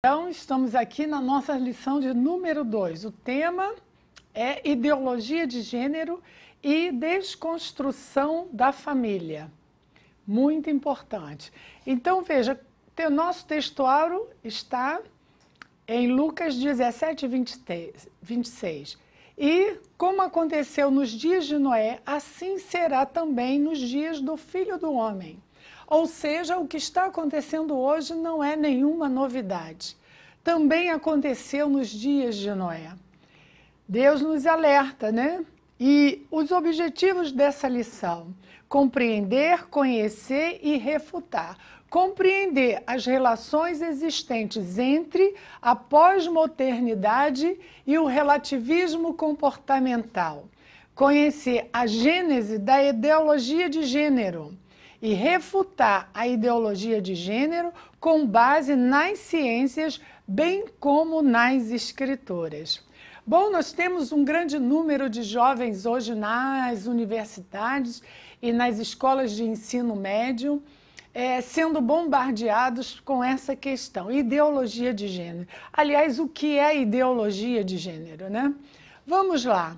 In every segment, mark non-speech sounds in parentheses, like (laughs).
Então, estamos aqui na nossa lição de número 2. O tema é ideologia de gênero e desconstrução da família. Muito importante. Então, veja, o nosso textuário está em Lucas 17, 26. E como aconteceu nos dias de Noé, assim será também nos dias do filho do homem. Ou seja, o que está acontecendo hoje não é nenhuma novidade. Também aconteceu nos dias de Noé. Deus nos alerta, né? E os objetivos dessa lição: compreender, conhecer e refutar. Compreender as relações existentes entre a pós-modernidade e o relativismo comportamental. Conhecer a gênese da ideologia de gênero e refutar a ideologia de gênero com base nas ciências, bem como nas escritoras. Bom, nós temos um grande número de jovens hoje nas universidades e nas escolas de ensino médio. É, sendo bombardeados com essa questão, ideologia de gênero. Aliás, o que é ideologia de gênero, né? Vamos lá.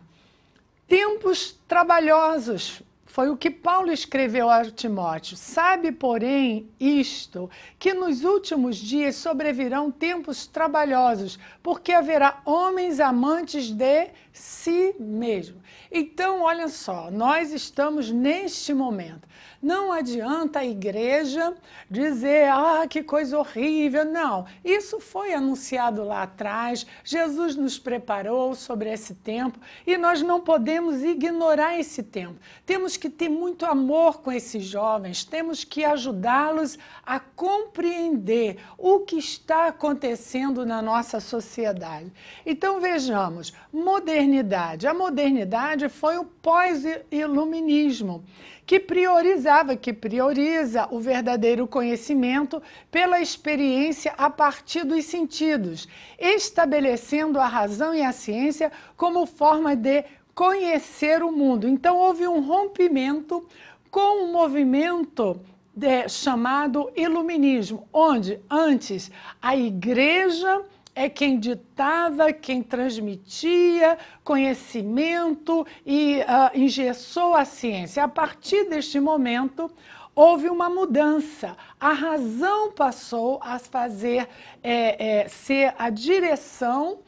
Tempos trabalhosos foi o que Paulo escreveu a Timóteo. Sabe, porém, isto, que nos últimos dias sobrevirão tempos trabalhosos, porque haverá homens amantes de si mesmo. Então, olha só, nós estamos neste momento. Não adianta a igreja dizer, ah, que coisa horrível. Não, isso foi anunciado lá atrás. Jesus nos preparou sobre esse tempo e nós não podemos ignorar esse tempo. Temos que ter muito amor com esses jovens, temos que ajudá-los a compreender o que está acontecendo na nossa sociedade. Então, vejamos, modernidade modernidade? A modernidade foi o pós-iluminismo, que priorizava, que prioriza o verdadeiro conhecimento pela experiência a partir dos sentidos, estabelecendo a razão e a ciência como forma de conhecer o mundo. Então houve um rompimento com o movimento de, eh, chamado iluminismo, onde antes a igreja é quem ditava, quem transmitia conhecimento e uh, engessou a ciência. A partir deste momento, houve uma mudança. A razão passou a fazer é, é, ser a direção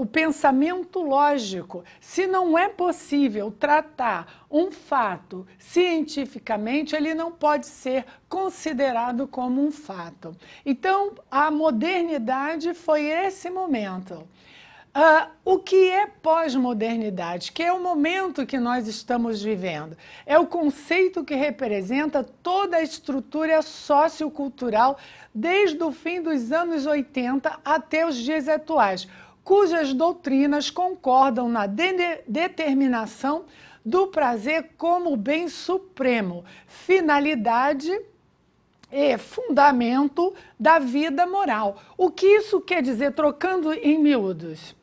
o pensamento lógico. Se não é possível tratar um fato cientificamente, ele não pode ser considerado como um fato. Então, a modernidade foi esse momento. Uh, o que é pós-modernidade? Que é o momento que nós estamos vivendo. É o conceito que representa toda a estrutura sociocultural desde o fim dos anos 80 até os dias atuais cujas doutrinas concordam na de determinação do prazer como bem supremo, finalidade e fundamento da vida moral. O que isso quer dizer, trocando em miúdos?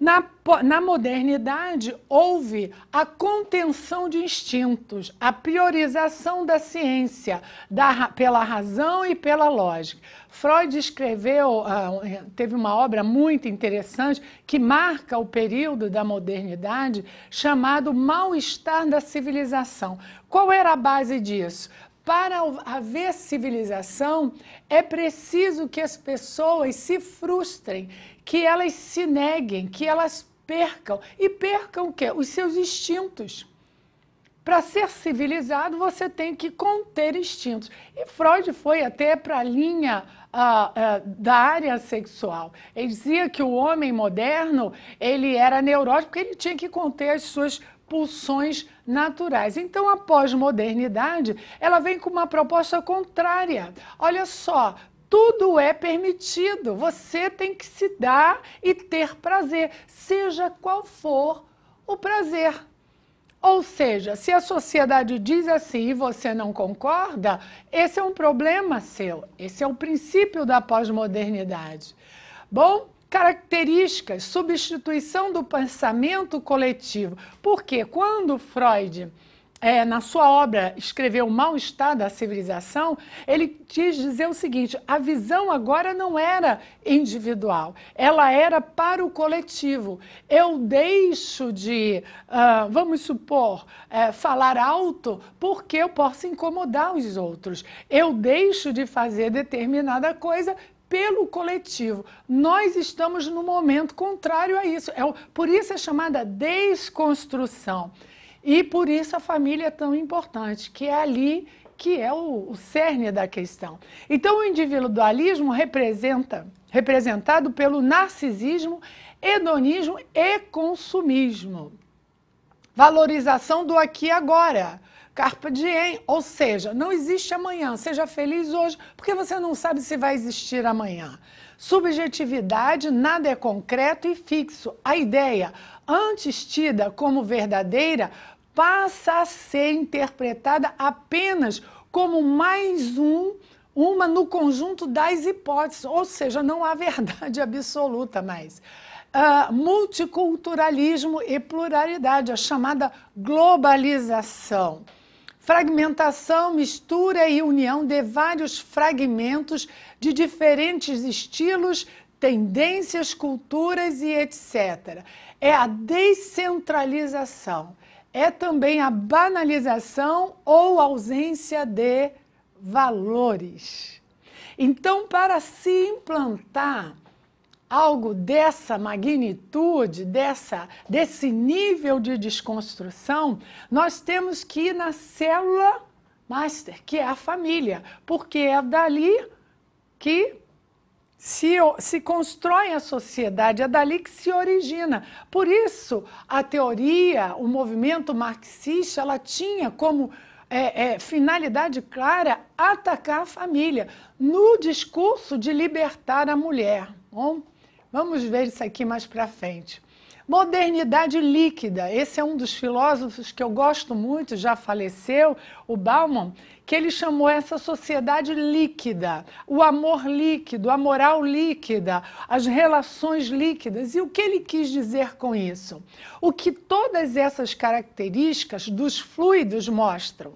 Na, na modernidade, houve a contenção de instintos, a priorização da ciência da, pela razão e pela lógica. Freud escreveu, ah, teve uma obra muito interessante que marca o período da modernidade, chamado Mal-Estar da Civilização. Qual era a base disso? para haver civilização, é preciso que as pessoas se frustrem, que elas se neguem, que elas percam. E percam o quê? Os seus instintos. Para ser civilizado, você tem que conter instintos. E Freud foi até para a linha ah, ah, da área sexual. Ele dizia que o homem moderno ele era neurótico porque ele tinha que conter as suas pulsões naturais. Então, a pós-modernidade, ela vem com uma proposta contrária. Olha só, tudo é permitido. Você tem que se dar e ter prazer, seja qual for o prazer. Ou seja, se a sociedade diz assim e você não concorda, esse é um problema seu. Esse é o princípio da pós-modernidade. Bom, características, substituição do pensamento coletivo. Porque quando Freud é, na sua obra escreveu O Mal-Estar da Civilização, ele quis dizer o seguinte: a visão agora não era individual, ela era para o coletivo. Eu deixo de, uh, vamos supor, eh, falar alto porque eu posso incomodar os outros. Eu deixo de fazer determinada coisa pelo coletivo. Nós estamos no momento contrário a isso. É, por isso é chamada desconstrução. E por isso a família é tão importante, que é ali que é o, o cerne da questão. Então, o individualismo representa, representado pelo narcisismo, hedonismo e consumismo. Valorização do aqui e agora. Carpa diem, ou seja, não existe amanhã. Seja feliz hoje, porque você não sabe se vai existir amanhã. Subjetividade, nada é concreto e fixo. A ideia, antes tida como verdadeira, passa a ser interpretada apenas como mais um uma no conjunto das hipóteses, ou seja, não há verdade (laughs) absoluta mais. Uh, multiculturalismo e pluralidade, a chamada globalização. Fragmentação, mistura e união de vários fragmentos de diferentes estilos, tendências, culturas e etc. É a descentralização é também a banalização ou ausência de valores. Então, para se implantar algo dessa magnitude, dessa, desse nível de desconstrução, nós temos que ir na célula master, que é a família, porque é dali que se, se constrói a sociedade, é dali que se origina. Por isso, a teoria, o movimento marxista, ela tinha como é, é, finalidade clara atacar a família, no discurso de libertar a mulher. Bom, vamos ver isso aqui mais para frente. Modernidade líquida. Esse é um dos filósofos que eu gosto muito, já faleceu, o Bauman, que ele chamou essa sociedade líquida, o amor líquido, a moral líquida, as relações líquidas. E o que ele quis dizer com isso? O que todas essas características dos fluidos mostram?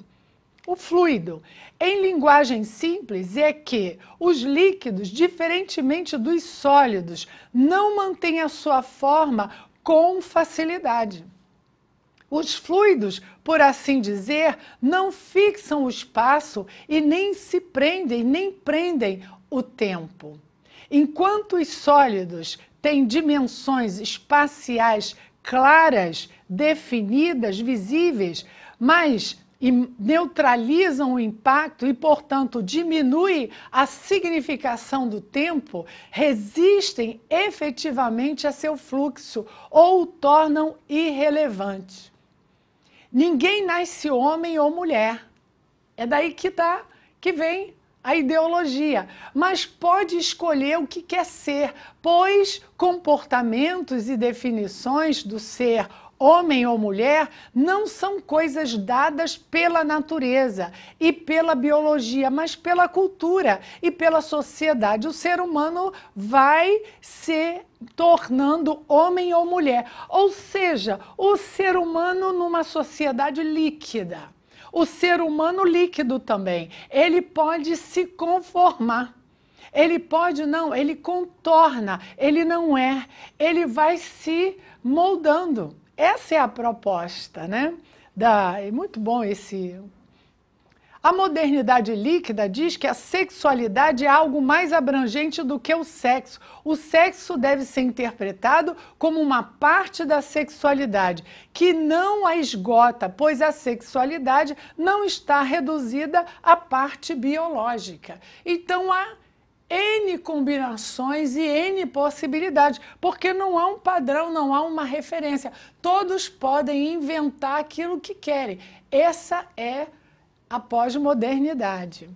O fluido. Em linguagem simples, é que os líquidos, diferentemente dos sólidos, não mantêm a sua forma com facilidade. Os fluidos, por assim dizer, não fixam o espaço e nem se prendem, nem prendem o tempo. Enquanto os sólidos têm dimensões espaciais claras, definidas, visíveis, mas e neutralizam o impacto e, portanto, diminui a significação do tempo, resistem efetivamente a seu fluxo ou o tornam irrelevante. Ninguém nasce homem ou mulher. É daí que tá, que vem a ideologia, mas pode escolher o que quer ser, pois comportamentos e definições do ser homem ou mulher, não são coisas dadas pela natureza e pela biologia, mas pela cultura e pela sociedade. O ser humano vai se tornando homem ou mulher, ou seja, o ser humano numa sociedade líquida. O ser humano líquido também, ele pode se conformar. Ele pode não, ele contorna, ele não é, ele vai se moldando. Essa é a proposta, né? Da, é muito bom esse. A modernidade líquida diz que a sexualidade é algo mais abrangente do que o sexo. O sexo deve ser interpretado como uma parte da sexualidade, que não a esgota, pois a sexualidade não está reduzida à parte biológica. Então, a N combinações e N possibilidades, porque não há um padrão, não há uma referência. Todos podem inventar aquilo que querem. Essa é a pós-modernidade.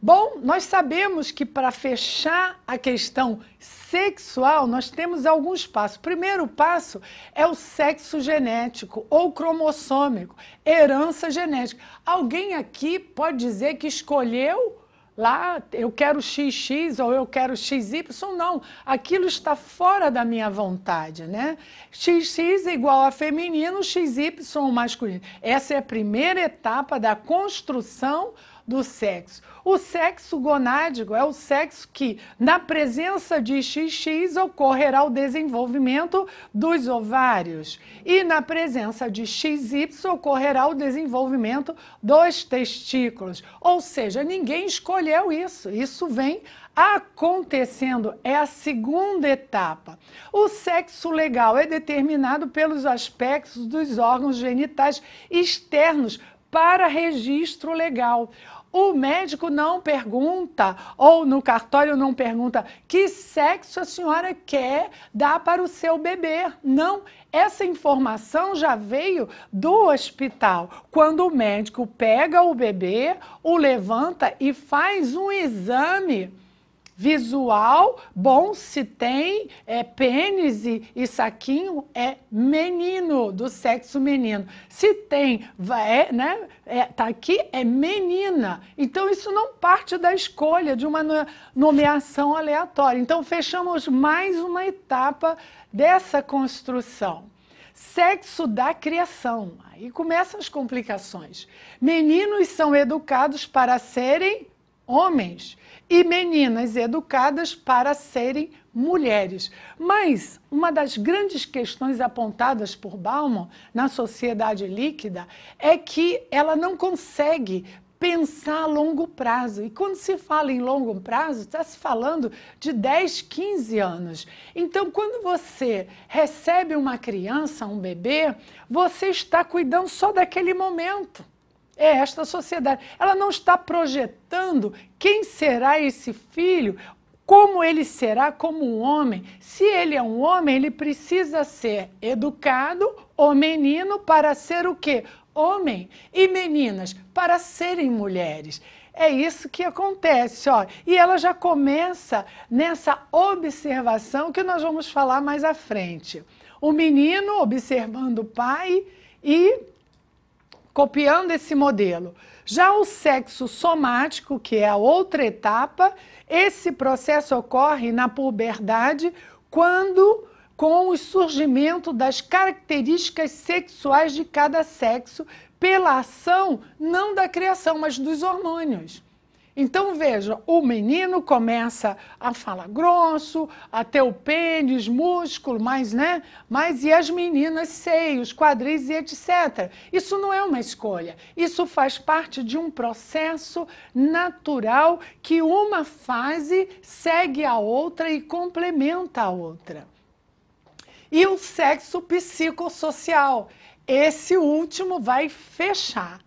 Bom, nós sabemos que para fechar a questão sexual, nós temos alguns passos. O primeiro passo é o sexo genético ou cromossômico, herança genética. Alguém aqui pode dizer que escolheu Lá eu quero XX ou eu quero XY, não. Aquilo está fora da minha vontade, né? XX igual a feminino, XY masculino. Essa é a primeira etapa da construção do sexo. O sexo gonádico é o sexo que, na presença de XX, ocorrerá o desenvolvimento dos ovários e na presença de XY ocorrerá o desenvolvimento dos testículos. Ou seja, ninguém escolheu isso, isso vem acontecendo. É a segunda etapa. O sexo legal é determinado pelos aspectos dos órgãos genitais externos para registro legal o médico não pergunta, ou no cartório não pergunta, que sexo a senhora quer dar para o seu bebê. Não, essa informação já veio do hospital. Quando o médico pega o bebê, o levanta e faz um exame Visual bom se tem é pênis e, e saquinho é menino, do sexo menino. Se tem, é, né, é, tá aqui, é menina. Então isso não parte da escolha de uma nomeação aleatória. Então fechamos mais uma etapa dessa construção. Sexo da criação. Aí começam as complicações. Meninos são educados para serem homens e meninas educadas para serem mulheres. Mas uma das grandes questões apontadas por Bauman na sociedade líquida é que ela não consegue pensar a longo prazo. E quando se fala em longo prazo, está se falando de 10, 15 anos. Então, quando você recebe uma criança, um bebê, você está cuidando só daquele momento é esta sociedade. Ela não está projetando quem será esse filho, como ele será como um homem. Se ele é um homem, ele precisa ser educado, o menino, para ser o quê? Homem. E meninas, para serem mulheres. É isso que acontece, ó. E ela já começa nessa observação que nós vamos falar mais à frente. O menino observando o pai e copiando esse modelo. Já o sexo somático, que é a outra etapa, esse processo ocorre na puberdade quando com o surgimento das características sexuais de cada sexo pela ação não da criação, mas dos hormônios. Então veja, o menino começa a falar grosso, a ter o pênis, músculo, mas né? Mas e as meninas, seios, quadris e etc. Isso não é uma escolha. Isso faz parte de um processo natural que uma fase segue a outra e complementa a outra. E o sexo psicossocial. Esse último vai fechar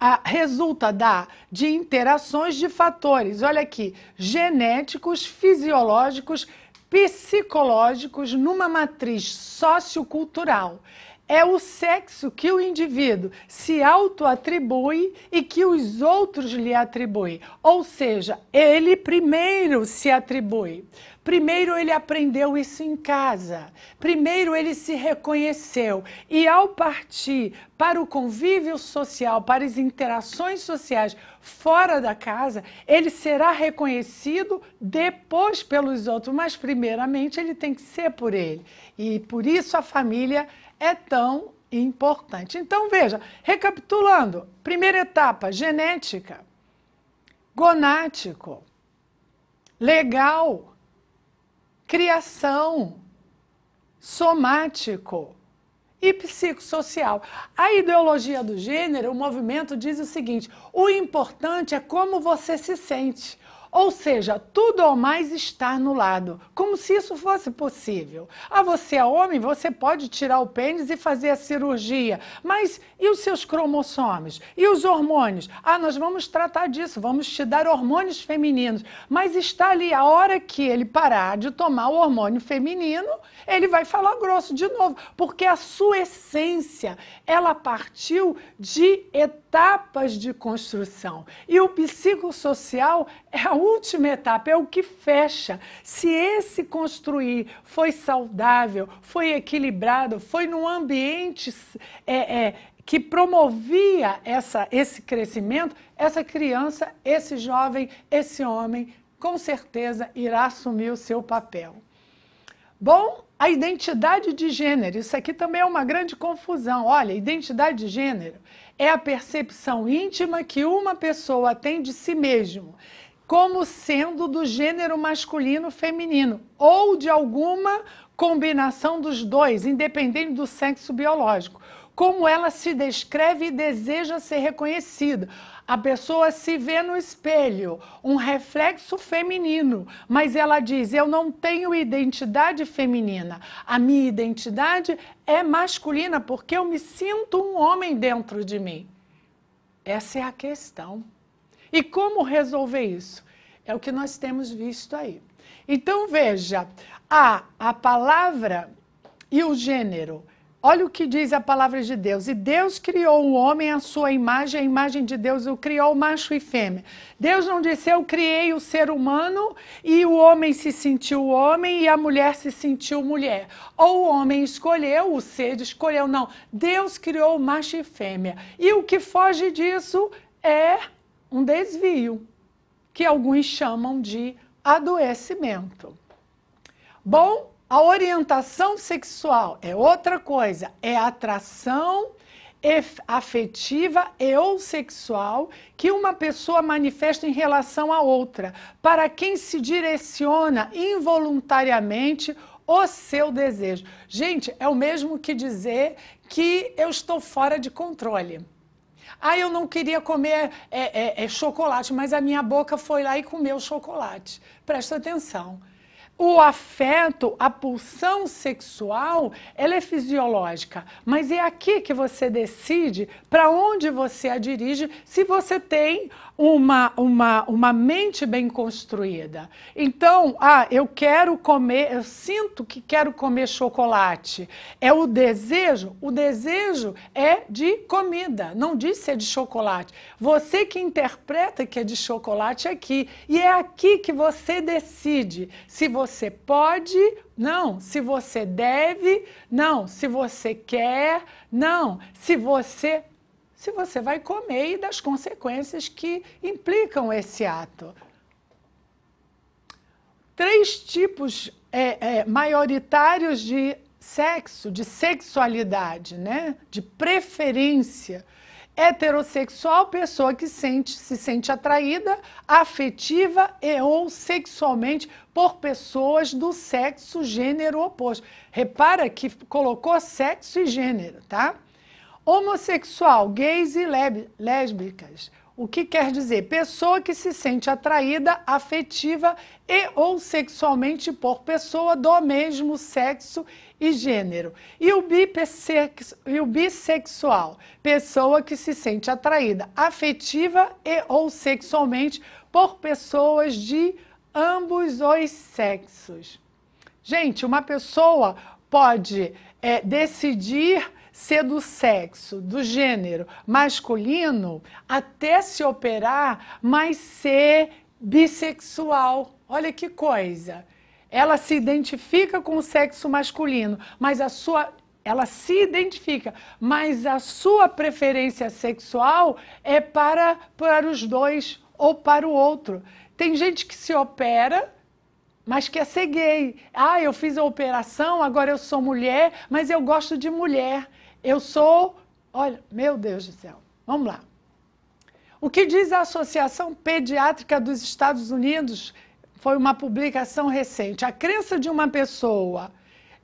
a, resulta da, de interações de fatores, olha aqui, genéticos, fisiológicos, psicológicos numa matriz sociocultural. É o sexo que o indivíduo se autoatribui e que os outros lhe atribuem. Ou seja, ele primeiro se atribui. Primeiro ele aprendeu isso em casa. Primeiro ele se reconheceu. E ao partir para o convívio social, para as interações sociais fora da casa, ele será reconhecido depois pelos outros, mas primeiramente ele tem que ser por ele. E por isso a família é tão importante. Então veja, recapitulando, primeira etapa, genética, gonático, legal, criação, somático e psicossocial. A ideologia do gênero, o movimento diz o seguinte: o importante é como você se sente. Ou seja, tudo ou mais estar no lado, como se isso fosse possível. Ah, você é homem, você pode tirar o pênis e fazer a cirurgia, mas e os seus cromossomos? E os hormônios? Ah, nós vamos tratar disso, vamos te dar hormônios femininos. Mas está ali, a hora que ele parar de tomar o hormônio feminino, ele vai falar grosso de novo, porque a sua essência, ela partiu de etapas etapas de construção. E o psicossocial é a última etapa, é o que fecha. Se esse construir foi saudável, foi equilibrado, foi num ambiente é, é, que promovia essa, esse crescimento, essa criança, esse jovem, esse homem, com certeza irá assumir o seu papel. Bom, a identidade de gênero, isso aqui também é uma grande confusão. Olha, identidade de gênero é a percepção íntima que uma pessoa tem de si mesmo, como sendo do gênero masculino feminino ou de alguma combinação dos dois, independente do sexo biológico como ela se descreve e deseja ser reconhecida. A pessoa se vê no espelho, um reflexo feminino, mas ela diz: Eu não tenho identidade feminina. A minha identidade é masculina porque eu me sinto um homem dentro de mim. Essa é a questão. E como resolver isso? É o que nós temos visto aí. Então veja, a, a palavra e o gênero Olha o que diz a palavra de Deus. E Deus criou o homem à sua imagem, a imagem de Deus o criou macho e fêmea. Deus não disse eu criei o ser humano e o homem se sentiu homem e a mulher se sentiu mulher. Ou o homem escolheu, o ser escolheu. Não, Deus criou macho e fêmea. E o que foge disso é um desvio, que alguns chamam de adoecimento. Bom, a orientação sexual é outra coisa, é atração afetiva e ou sexual que uma pessoa manifesta em relação a outra, para quem se direciona involuntariamente o seu desejo. Gente, é o mesmo que dizer que eu estou fora de controle. Ah, eu não queria comer é, é, é chocolate, mas a minha boca foi lá e comeu chocolate. Presta atenção o afeto, a pulsão sexual, ela é fisiológica, mas é aqui que você decide para onde você a dirige se você tem uma, uma, uma mente bem construída. Então, ah, eu quero comer, eu sinto que quero comer chocolate. É o desejo? O desejo é de comida, não diz se é de chocolate. Você que interpreta que é de chocolate aqui, e é aqui que você decide se você você pode, não. Se você deve, não. Se você quer, não. Se você se você vai comer e das consequências que implicam esse ato. Três tipos é, é, maioritários de sexo, de sexualidade, né? de preferência. Heterossexual, pessoa que sente, se sente atraída afetiva e ou sexualmente por pessoas do sexo gênero oposto. Repara que colocou sexo e gênero, tá? Homossexual, gays e lésbicas. O que quer dizer? Pessoa que se sente atraída afetiva e ou sexualmente por pessoa do mesmo sexo e gênero. E o, bissex, e o bissexual, pessoa que se sente atraída afetiva e ou sexualmente por pessoas de ambos os sexos. Gente, uma pessoa pode é, decidir ser do sexo, do gênero masculino, até se operar, mas ser bissexual. Olha que coisa! ela se identifica com o sexo masculino, mas a sua ela se identifica, mas a sua preferência sexual é para para os dois ou para o outro. Tem gente que se opera mas que ser gay. Ah, eu fiz a operação, agora eu sou mulher, mas eu gosto de mulher. Eu sou. Olha, meu Deus do céu. Vamos lá. O que diz a Associação Pediátrica dos Estados Unidos, foi uma publicação recente. A crença de uma pessoa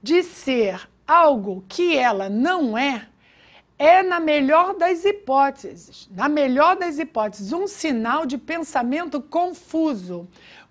de ser algo que ela não é é, na melhor das hipóteses, na melhor das hipóteses, um sinal de pensamento confuso.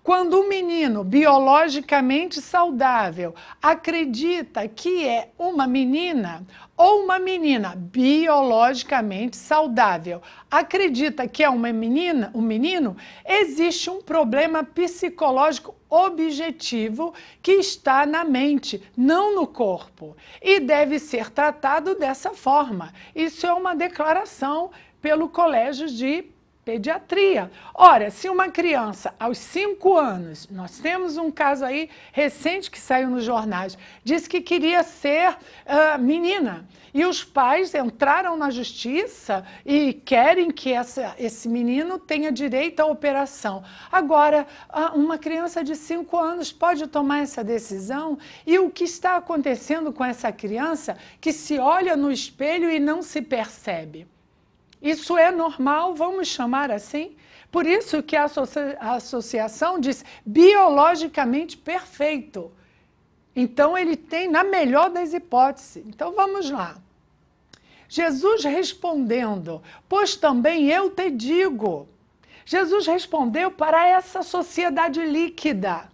Quando um menino biologicamente saudável acredita que é uma menina, ou uma menina biologicamente saudável acredita que é uma menina, um menino, existe um problema psicológico objetivo que está na mente, não no corpo, e deve ser tratado dessa forma. Isso é uma declaração pelo Colégio de pediatria. Ora, se uma criança aos 5 anos, nós temos um caso aí recente que saiu nos jornais, disse que queria ser uh, menina. E os pais entraram na justiça e querem que essa, esse menino tenha direito à operação. Agora, uma criança de 5 anos pode tomar essa decisão? E o que está acontecendo com essa criança que se olha no espelho e não se percebe? Isso é normal, vamos chamar assim? Por isso que a, associa a associação diz biologicamente perfeito. Então ele tem na melhor das hipóteses. Então vamos lá. Jesus respondendo: Pois também eu te digo. Jesus respondeu para essa sociedade líquida,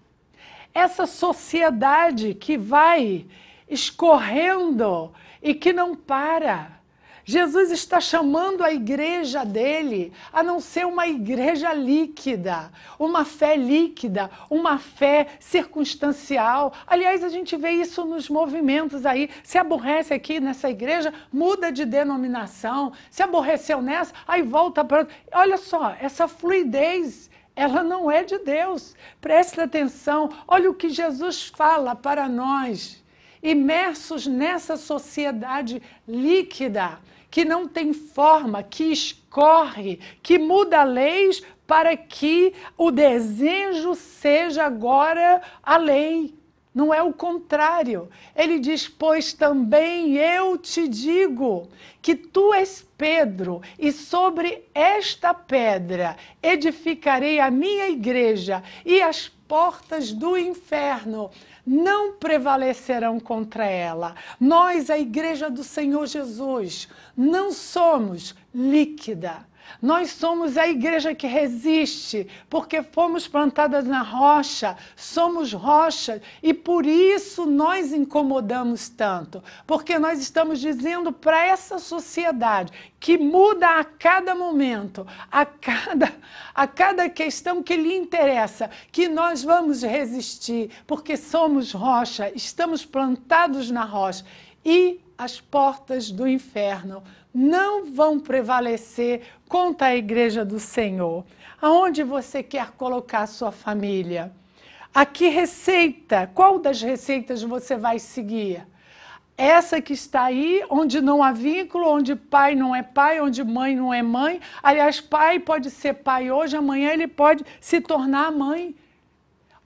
essa sociedade que vai escorrendo e que não para. Jesus está chamando a igreja dele a não ser uma igreja líquida, uma fé líquida, uma fé circunstancial. Aliás, a gente vê isso nos movimentos aí. Se aborrece aqui nessa igreja, muda de denominação. Se aborreceu nessa, aí volta para outra. Olha só, essa fluidez ela não é de Deus. Preste atenção, olha o que Jesus fala para nós imersos nessa sociedade líquida, que não tem forma, que escorre, que muda leis para que o desejo seja agora a lei. Não é o contrário. Ele diz: Pois também eu te digo que tu és Pedro, e sobre esta pedra edificarei a minha igreja, e as portas do inferno não prevalecerão contra ela. Nós, a igreja do Senhor Jesus, não somos líquida nós somos a igreja que resiste, porque fomos plantadas na rocha, somos rocha, e por isso nós incomodamos tanto, porque nós estamos dizendo para essa sociedade que muda a cada momento, a cada, a cada questão que lhe interessa, que nós vamos resistir, porque somos rocha, estamos plantados na rocha, e as portas do inferno não vão prevalecer contra a igreja do Senhor. Aonde você quer colocar sua família? A que receita? Qual das receitas você vai seguir? essa que está aí, onde não há vínculo, onde pai não é pai, onde mãe não é mãe. Aliás, pai pode ser pai hoje, amanhã ele pode se tornar mãe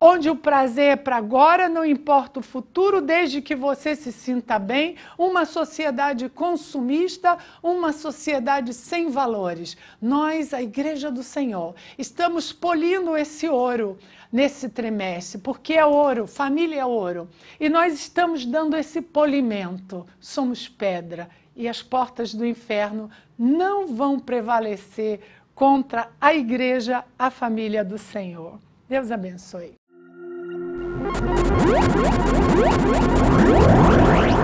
onde o prazer é para agora, não importa o futuro, desde que você se sinta bem, uma sociedade consumista, uma sociedade sem valores. Nós, a Igreja do Senhor, estamos polindo esse ouro nesse trimestre, porque é ouro, família é ouro, e nós estamos dando esse polimento. Somos pedra e as portas do inferno não vão prevalecer contra a Igreja, a família do Senhor. Deus abençoe. Woo!